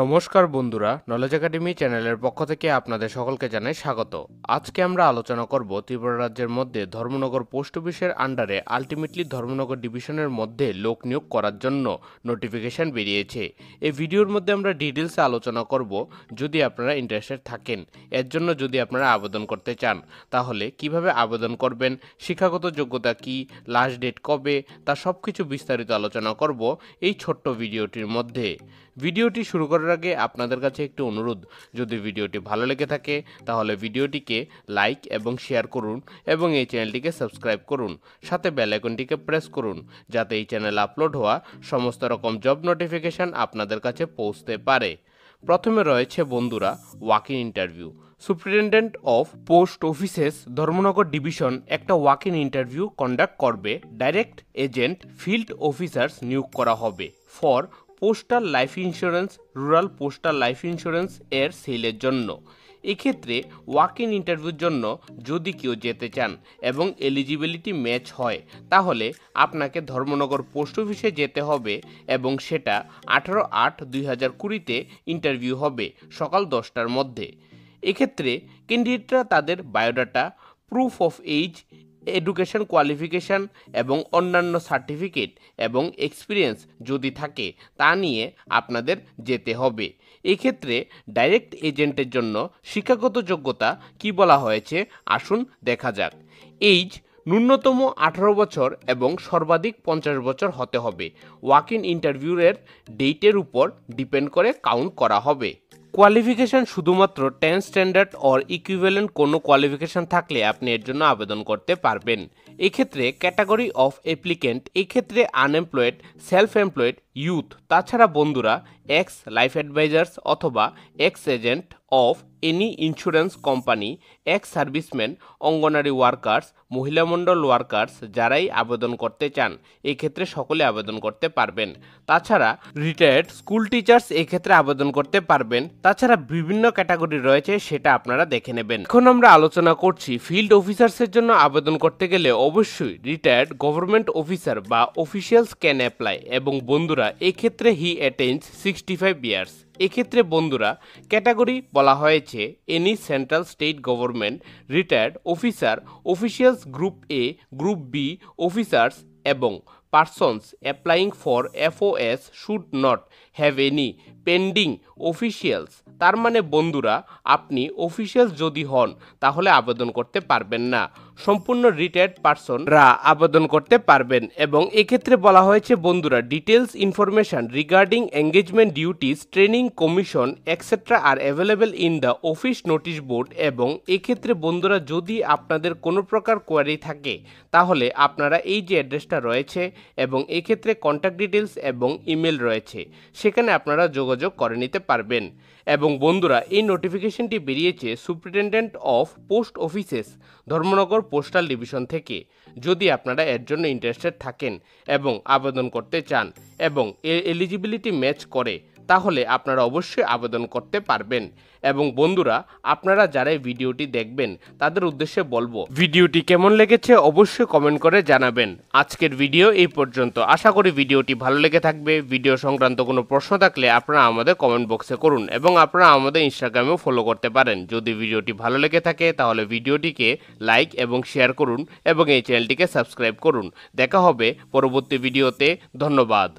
নমস্কার বন্ধুরা knowledge academy চ্যানেলের পক্ষ থেকে আপনাদের সকলকে জানাই স্বাগত আজকে আমরা আলোচনা করব ত্রিপুরা রাজ্যের মধ্যে ধর্মনগর পোস্ট অফিসের আন্ডারে আলটিমেটলি ধর্মনগর ডিভিশনের মধ্যে লোক নিয়োগ করার জন্য নোটিফিকেশান বেরিয়েছে এই ভিডিওর মধ্যে আমরা ডিটেলসে আলোচনা করব যদি আপনারা ইন্টারেস্টেড থাকেন এর জন্য যদি আপনারা আবেদন করতে চান তাহলে কিভাবে আবেদন করবেন শিক্ষাগত যোগ্যতা কি লাস্ট ডেট কবে তা সব কিছু বিস্তারিত আলোচনা করব এই ছোট্ট ভিডিওটির মধ্যে ভিডিওটি শুরু করার আগে আপনাদের কাছে একটি অনুরোধ যদি ভিডিওটি ভালো লেগে থাকে তাহলে ভিডিওটিকে লাইক এবং শেয়ার করুন এবং এই চ্যানেলটিকে সাবস্ক্রাইব করুন সাথে বেল আইকনটিকে প্রেস করুন যাতে এই চ্যানেল আপলোড হওয়া সমস্ত রকম জব নোটিফিকেশান আপনাদের কাছে পৌঁছতে পারে প্রথমে রয়েছে বন্ধুরা walking interview superintendent of post offices Dharmanagar division একটা ওয়াক ইন ইন্টারভিউ কন্ডাক্ট করবে ডাইরেক্ট এজেন্ট ফিল্ড অফিসার্স নিয়োগ করা হবে for postal life insurance rural postal life insurance এর সেলের জন্য এক্ষেত্রে ওয়াক ইন ইন্টারভিউর জন্য যদি কেউ যেতে চান এবং এলিজিবিলিটি ম্যাচ হয় তাহলে আপনাকে ধর্মনগর পোস্ট অফিসে যেতে হবে এবং সেটা আঠারো আট দুই হাজার কুড়িতে ইন্টারভিউ হবে সকাল দশটার মধ্যে এক্ষেত্রে ক্যান্ডিডেটরা তাদের biodata proof of age education qualification এবং অন্যান্য সার্টিফিকেট এবং এক্সপিরিয়েন্স যদি থাকে তা নিয়ে আপনাদের যেতে হবে এক্ষেত্রে ডাইরেক্ট এজেন্টের জন্য শিক্ষাগত যোগ্যতা কি বলা হয়েছে আসুন দেখা যাক এইজ ন্যূনতম আঠারো বছর এবং সর্বাধিক পঞ্চাশ বছর হতে হবে ওয়াক ইন ইন্টারভিউয়ের ডেটের উপর ডিপেন্ড করে কাউন্ট করা হবে কোয়ালিফিকেশান শুধুমাত্র টেন স্ট্যান্ডার্ড অর ইকুইভ্যালেন্ট কোনো কোয়ালিফিকেশান থাকলে আপনি এর জন্য আবেদন করতে পারবেন এক্ষেত্রে ক্যাটাগরি অফ অ্যাপ্লিকেন্ট এক্ষেত্রে আনএমপ্লয়েড সেলফ এমপ্লয়েড ইউথ তাছাড়া বন্ধুরা এক্স লাইফ অ্যাডভাইজার্স অথবা ex agent of any insurance company ex serviceman অঙ্গনারী ওয়ার্কার্স মহিলামণ্ডল ওয়ার্কার্স যারাই আবেদন করতে চান এক্ষেত্রে সকলে আবেদন করতে পারবেন তাছাড়া রিটায়ার্ড স্কুল টিচার্স এক্ষেত্রে আবেদন করতে পারবেন তাছাড়া বিভিন্ন ক্যাটাগরি রয়েছে সেটা আপনারা দেখে নেবেন এখন আমরা আলোচনা করছি ফিল্ড অফিসার্সের জন্য আবেদন করতে গেলে অবশ্যই রিটায়ার্ড গভর্নমেন্ট অফিসার বা অফিসিয়ালস ক্যান অ্যাপ্লাই এবং বন্ধুরা এক্ষেত্রে he attains sixty five years এক্ষেত্রে বন্ধুরা ক্যাটাগরি বলা হয়েছে আছে any central state government retired officer officials group A group B officers এবং persons applying for FOS should not have any pending officials তার মানে বন্ধুরা আপনি অফিসিয়াল যদি হন তাহলে আবেদন করতে পারবেন না সম্পূর্ণ রিটায়ার্ড পার্সনরা আবেদন করতে পারবেন এবং এক্ষেত্রে বলা হয়েছে বন্ধুরা details information regarding engagement duties training commission etcetera are available in the office notice board এবং এক্ষেত্রে বন্ধুরা যদি আপনাদের কোনো প্রকার কোয়ারি থাকে তাহলে আপনারা এই যে অ্যাড্রেসটা রয়েছে এবং এক্ষেত্রে কন্ট্যাক্ট ডিটেলস এবং ইমেল রয়েছে সেখানে আপনারা যোগাযোগ করে নিতে পারবেন এবং বন্ধুরা এই নোটিফিকেশনটি বেরিয়েছে superintendent of post offices Dharmanagar postal division থেকে যদি আপনারা এর জন্য ইন্টারেস্টেড থাকেন এবং আবেদন করতে চান এবং এলিজিবিলিটি ম্যাচ করে তাহলে আপনারা অবশ্যই আবেদন করতে পারবেন এবং বন্ধুরা আপনারা যারা ভিডিওটি দেখবেন তাদের উদ্দেশ্যে বলবো ভিডিওটি কেমন লেগেছে অবশ্যই কমেন্ট করে জানাবেন আজকের ভিডিও এই পর্যন্ত আশা করি ভিডিওটি ভালো লেগে থাকবে ভিডিও সংক্রান্ত কোনো প্রশ্ন থাকলে আপনারা আমাদের কমেন্ট বক্সে করুন এবং আপনারা আমাদের ইনস্টাগ্রামেও ফলো করতে পারেন যদি ভিডিওটি ভালো লেগে থাকে তাহলে ভিডিওটিকে লাইক এবং শেয়ার করুন এবং এই চ্যানেলটিকে সাবস্ক্রাইব করুন দেখা হবে পরবর্তী ভিডিওতে ধন্যবাদ